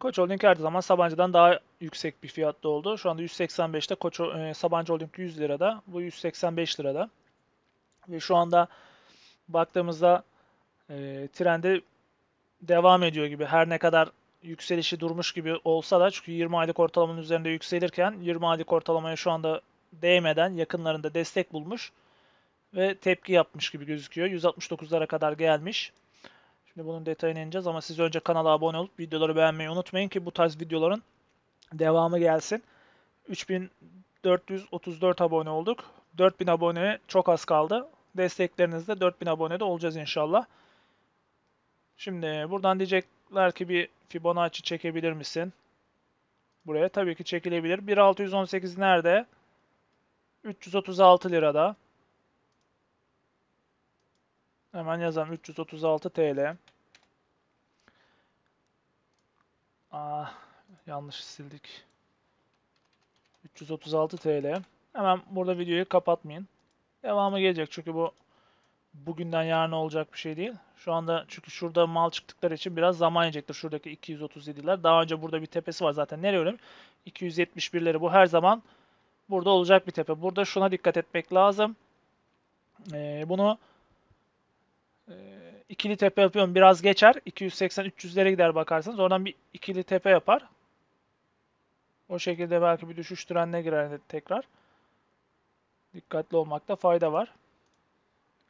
Koç Holding her zaman Sabancı'dan daha yüksek bir fiyatta oldu. Şu anda 185'te Koç e, Sabancı Holding 100 lirada. Bu 185 lirada. Ve şu anda baktığımızda e, trende devam ediyor gibi. Her ne kadar yükselişi durmuş gibi olsa da çünkü 20 aylık ortalamanın üzerinde yükselirken 20 aylık ortalamaya şu anda değmeden yakınlarında destek bulmuş ve tepki yapmış gibi gözüküyor. 169'lara kadar gelmiş. Şimdi bunun detayına ineceğiz ama siz önce kanala abone olup videoları beğenmeyi unutmayın ki bu tarz videoların devamı gelsin. 3434 abone olduk. 4000 abone çok az kaldı. Desteklerinizle 4000 abone de olacağız inşallah. Şimdi buradan diyecekler ki bir Fibonacci çekebilir misin? Buraya tabii ki çekilebilir. 1618 nerede? 336 lirada. Hemen yazalım 336 TL. Aa, ah, yanlış sildik. 336 TL. Hemen burada videoyu kapatmayın. Devamı gelecek çünkü bu bugünden yarına olacak bir şey değil. Şu anda çünkü şurada mal çıktıkları için biraz zaman yiyecektir. Şuradaki 237'ler. Daha önce burada bir tepesi var zaten. Nereye öyle? 271'leri bu her zaman burada olacak bir tepe. Burada şuna dikkat etmek lazım. Ee, bunu ee, ikili tepe yapıyorum biraz geçer. 280-300'lere gider bakarsanız. Oradan bir ikili tepe yapar. O şekilde belki bir düşüş trenine girer tekrar. Dikkatli olmakta fayda var.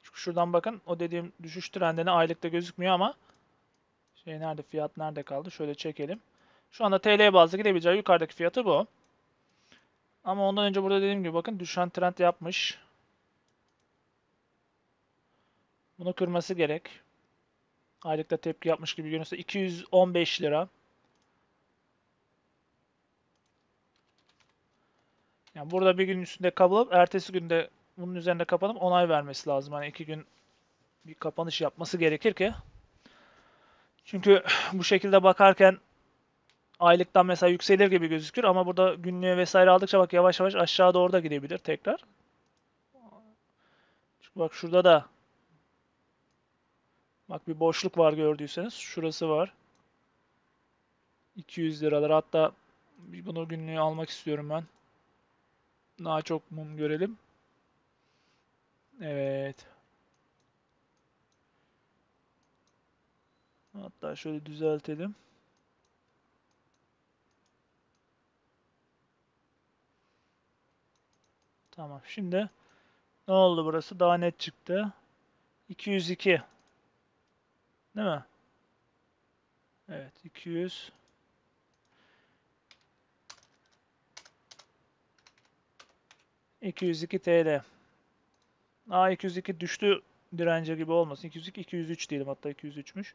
Çünkü şuradan bakın o dediğim düşüş trendine aylıkta gözükmüyor ama şey nerede fiyat nerede kaldı şöyle çekelim. Şu anda TL bazlı gidebileceği yukarıdaki fiyatı bu. Ama ondan önce burada dediğim gibi bakın düşen trend yapmış. Bunu kırması gerek. Aylıkta tepki yapmış gibi görünse 215 lira. Yani burada bir gün üstünde kapalıp ertesi günde bunun üzerinde kapanıp onay vermesi lazım. Hani iki gün bir kapanış yapması gerekir ki. Çünkü bu şekilde bakarken aylıktan mesela yükselir gibi gözükür ama burada günlüğe vesaire aldıkça bak yavaş yavaş aşağı doğru da gidebilir tekrar. Çünkü bak şurada da Bak bir boşluk var gördüyseniz. Şurası var. 200 liralar. Hatta bunu günlüğe almak istiyorum ben. Daha çok mum görelim. Evet. Hatta şöyle düzeltelim. Tamam. Şimdi ne oldu burası? Daha net çıktı. 202. Değil mi? Evet 200 202 TL. Aa 202 düştü dirence gibi olmasın. 202 203 diyelim hatta 203'müş.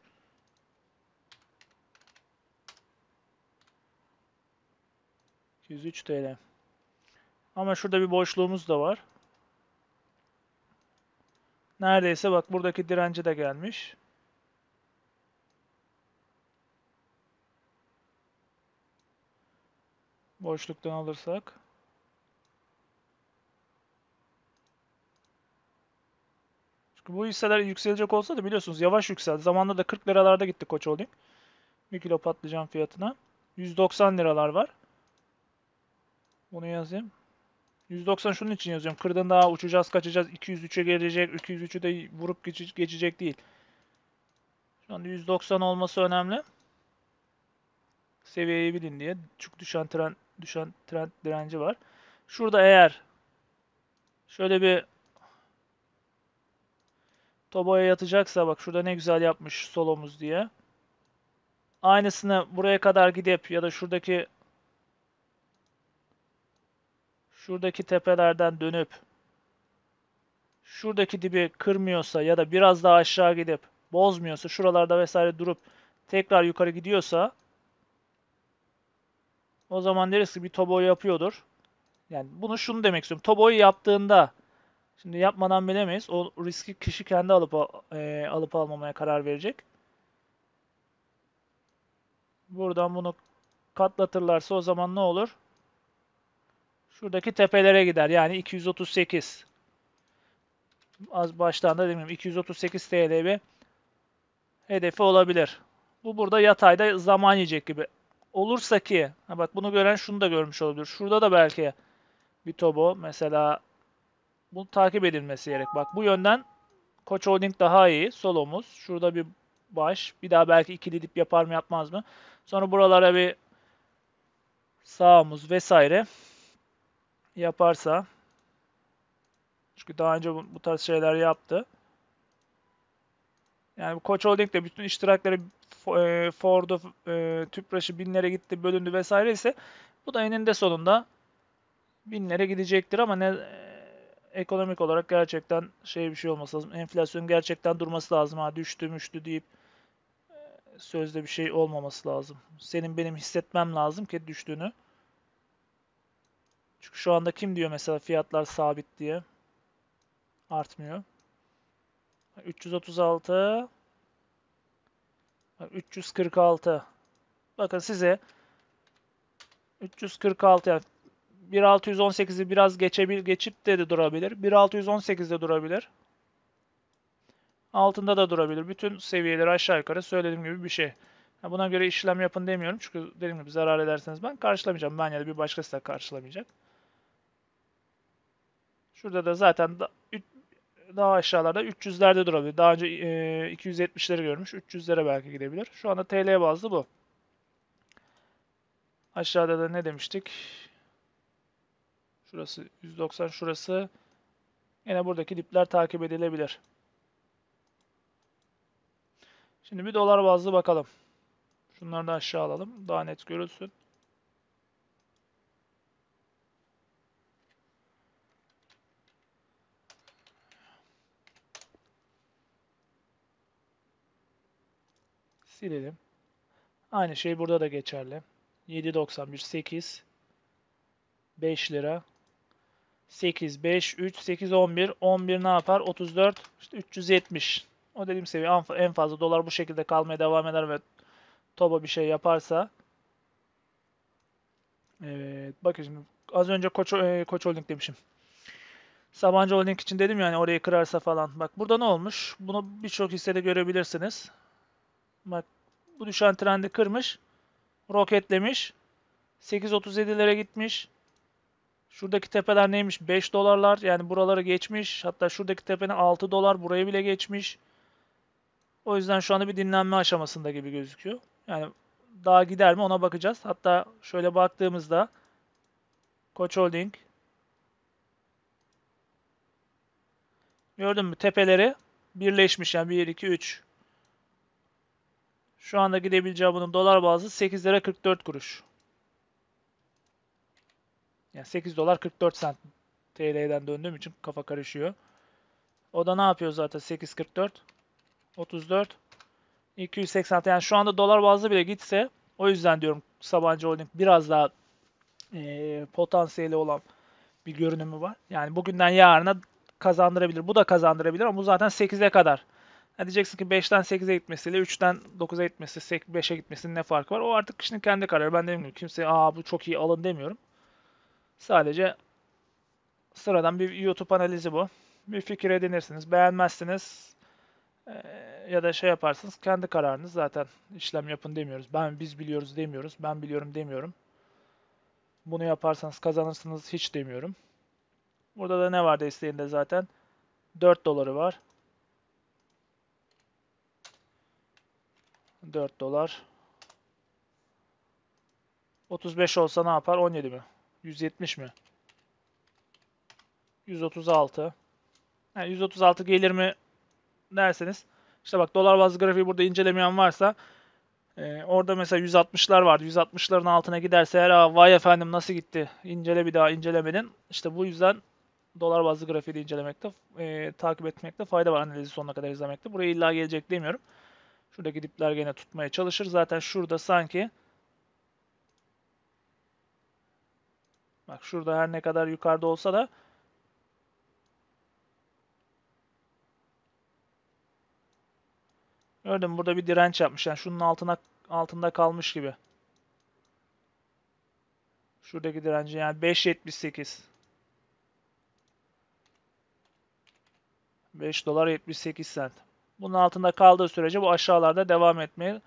%3 TL. Ama şurada bir boşluğumuz da var. Neredeyse bak buradaki dirence de gelmiş. boşluktan alırsak Çünkü bu hisseler yükselecek olsa da biliyorsunuz yavaş yükseldi. Zamanında da 40 liralarda gitti Koç Holding. 1 kilo patlıcan fiyatına. 190 liralar var. Bunu yazayım. 190 şunun için yazıyorum. Kırdan daha uçacağız kaçacağız. 203'e gelecek. 203'ü de vurup geçecek değil. Şu anda 190 olması önemli. Seviyeyi bilin diye. Çok düşen tren düşen trend direnci var. Şurada eğer şöyle bir Tobo'ya yatacaksa bak şurada ne güzel yapmış solomuz diye. Aynısını buraya kadar gidip ya da şuradaki şuradaki tepelerden dönüp şuradaki dibi kırmıyorsa ya da biraz daha aşağı gidip bozmuyorsa şuralarda vesaire durup tekrar yukarı gidiyorsa o zaman deriz ki bir Tobo yapıyordur. Yani bunu şunu demek istiyorum. Tobo'yu yaptığında şimdi yapmadan bilemeyiz. O riski kişi kendi alıp e, alıp almamaya karar verecek. Buradan bunu katlatırlarsa o zaman ne olur? Şuradaki tepelere gider. Yani 238. Az baştan da demeyeyim. 238 TL bir hedefi olabilir. Bu burada yatayda zaman yiyecek gibi olursa ki ha bak bunu gören şunu da görmüş olabilir. Şurada da belki bir tobo mesela bunu takip edilmesi gerek. Bak bu yönden Koç Holding daha iyi. Sol Şurada bir baş. Bir daha belki ikili dip yapar mı yapmaz mı? Sonra buralara bir sağımız vesaire yaparsa çünkü daha önce bu tarz şeyler yaptı. Yani Koç Holding de bütün iştirakları e, Ford'u, e, Tüpraş'ı binlere gitti, bölündü vesaire ise bu da eninde sonunda binlere gidecektir ama ne e, ekonomik olarak gerçekten şey bir şey olması lazım. Enflasyon gerçekten durması lazım. Ha düştü müştü deyip sözde bir şey olmaması lazım. Senin benim hissetmem lazım ki düştüğünü. Çünkü şu anda kim diyor mesela fiyatlar sabit diye artmıyor. 336 346 bakın size 346 yani 1618'i biraz geçebil geçip de, de durabilir. 1618'de durabilir. Altında da durabilir. Bütün seviyeleri aşağı yukarı söylediğim gibi bir şey. Yani buna göre işlem yapın demiyorum. Çünkü dediğim gibi zarar ederseniz ben karşılamayacağım. Ben ya da bir başkası da karşılamayacak. Şurada da zaten da daha aşağılarda 300'lerde durabilir. Daha önce e, 270'leri görmüş. 300'lere belki gidebilir. Şu anda TL bazlı bu. Aşağıda da ne demiştik? Şurası 190 şurası. Yine buradaki dipler takip edilebilir. Şimdi bir dolar bazlı bakalım. Şunları da aşağı alalım. Daha net görülsün. Silelim. Aynı şey burada da geçerli. 7.91 8 5 lira 8 5 3 8 11 11 ne yapar? 34 işte 370. O dediğim seviye en fazla dolar bu şekilde kalmaya devam eder ve Toba bir şey yaparsa Evet. Bakın şimdi az önce Koç, e, Koç Holding demişim. Sabancı Holding için dedim yani orayı kırarsa falan. Bak burada ne olmuş? Bunu birçok hissede görebilirsiniz. Bak bu düşen trendi kırmış. Roketlemiş. 8.37'lere gitmiş. Şuradaki tepeler neymiş? 5 dolarlar. Yani buraları geçmiş. Hatta şuradaki tepenin 6 dolar. Buraya bile geçmiş. O yüzden şu anda bir dinlenme aşamasında gibi gözüküyor. Yani daha gider mi ona bakacağız. Hatta şöyle baktığımızda Koç Holding gördün mü tepeleri birleşmiş. Yani 1, 2, 3 şu anda gidebileceği bunun dolar bazı 8 lira 44 kuruş. Yani 8 dolar 44 sent TL'den döndüğüm için kafa karışıyor. O da ne yapıyor zaten 8.44 34 286 yani şu anda dolar bazlı bile gitse o yüzden diyorum Sabancı Holding biraz daha e, potansiyeli olan bir görünümü var. Yani bugünden yarına kazandırabilir. Bu da kazandırabilir ama bu zaten 8'e kadar Ha diyeceksin ki 5'ten 8'e gitmesiyle 3'ten 9'a gitmesi, 5'e gitmesinin ne farkı var? O artık kişinin kendi kararı. Ben demiyorum kimseye aa bu çok iyi alın demiyorum. Sadece sıradan bir YouTube analizi bu. Bir fikir edinirsiniz. Beğenmezsiniz ya da şey yaparsınız. Kendi kararınız zaten işlem yapın demiyoruz. Ben biz biliyoruz demiyoruz. Ben biliyorum demiyorum. Bunu yaparsanız kazanırsınız hiç demiyorum. Burada da ne var desteğinde zaten? 4 doları var. 4 dolar. 35 olsa ne yapar? 17 mi? 170 mi? 136. Yani 136 gelir mi derseniz. İşte bak dolar bazlı grafiği burada incelemeyen varsa e, orada mesela 160'lar vardı. 160'ların altına giderse her vay efendim nasıl gitti? İncele bir daha incelemenin. İşte bu yüzden dolar bazlı grafiği de incelemekte, e, takip etmekte fayda var analizi sonuna kadar izlemekte. Buraya illa gelecek demiyorum. Şurada gidipler gene tutmaya çalışır. Zaten şurada sanki Bak şurada her ne kadar yukarıda olsa da gördüm Burada bir direnç yapmış. Yani şunun altına altında kalmış gibi. Şuradaki direnci yani 5.78. 5 dolar 78 sent. Bunun altında kaldığı sürece bu aşağılarda devam etmeye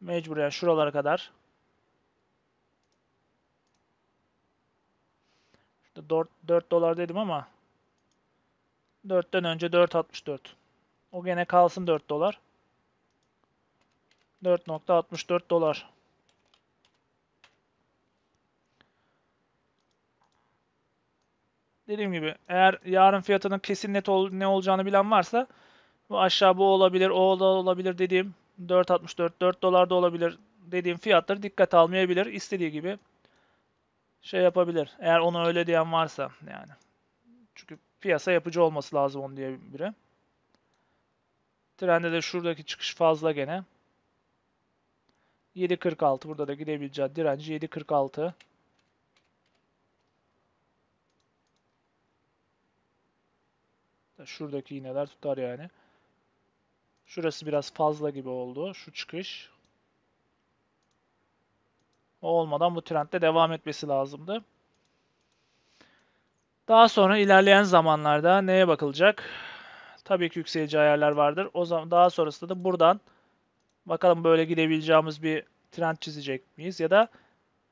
mecbur yani şuralara kadar. İşte 4, 4 dolar dedim ama 4'ten önce 4.64. O gene kalsın 4 dolar. 4.64 dolar. Dediğim gibi eğer yarın fiyatının kesin net ol, ne olacağını bilen varsa bu aşağı bu olabilir, o da olabilir dediğim 4.64, 4 dolar da olabilir dediğim fiyatları dikkat almayabilir. istediği gibi şey yapabilir. Eğer ona öyle diyen varsa yani. Çünkü piyasa yapıcı olması lazım onu diye biri. Trende de şuradaki çıkış fazla gene. 7.46 burada da gidebileceği direnci 7.46. Şuradaki iğneler tutar yani. Şurası biraz fazla gibi oldu. Şu çıkış. O olmadan bu trendde devam etmesi lazımdı. Daha sonra ilerleyen zamanlarda neye bakılacak? Tabii ki yükselici ayarlar vardır. O zaman daha sonrasında da buradan bakalım böyle gidebileceğimiz bir trend çizecek miyiz ya da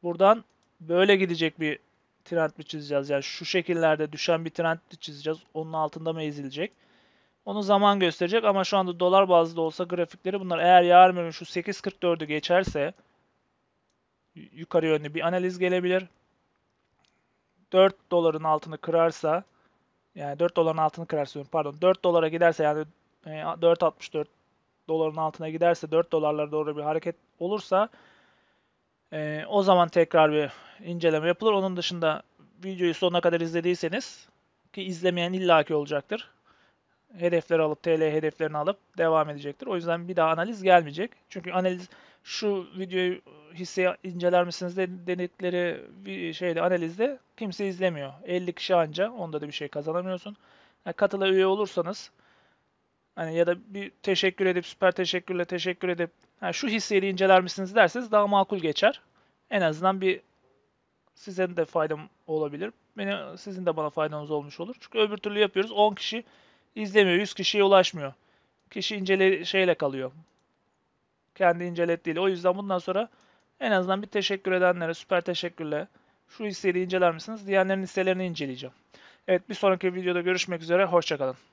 buradan böyle gidecek bir trend mi çizeceğiz? Yani şu şekillerde düşen bir trend mi çizeceğiz? Onun altında mı ezilecek? Onu zaman gösterecek ama şu anda dolar bazlı da olsa grafikleri bunlar eğer yarın öbür şu 8.44'ü geçerse yukarı yönlü bir analiz gelebilir. 4 doların altını kırarsa yani 4 doların altını kırarsa pardon 4 dolara giderse yani 4.64 e, doların altına giderse 4 dolarlara doğru bir hareket olursa e, o zaman tekrar bir inceleme yapılır. Onun dışında videoyu sonuna kadar izlediyseniz ki izlemeyen illaki olacaktır hedefleri alıp TL hedeflerini alıp devam edecektir. O yüzden bir daha analiz gelmeyecek. Çünkü analiz şu videoyu hisse inceler misiniz dedikleri bir şeyde analizde kimse izlemiyor. 50 kişi anca onda da bir şey kazanamıyorsun. Yani katıla üye olursanız hani ya da bir teşekkür edip süper teşekkürle teşekkür edip yani şu hisseyi inceler misiniz derseniz daha makul geçer. En azından bir size de faydam olabilir. Beni, sizin de bana faydanız olmuş olur. Çünkü öbür türlü yapıyoruz. 10 kişi izlemiyor. 100 kişiye ulaşmıyor. Kişi incele şeyle kalıyor. Kendi incelettiğiyle. O yüzden bundan sonra en azından bir teşekkür edenlere süper teşekkürle şu hisseyi inceler misiniz? Diğerlerinin hisselerini inceleyeceğim. Evet bir sonraki videoda görüşmek üzere. Hoşçakalın.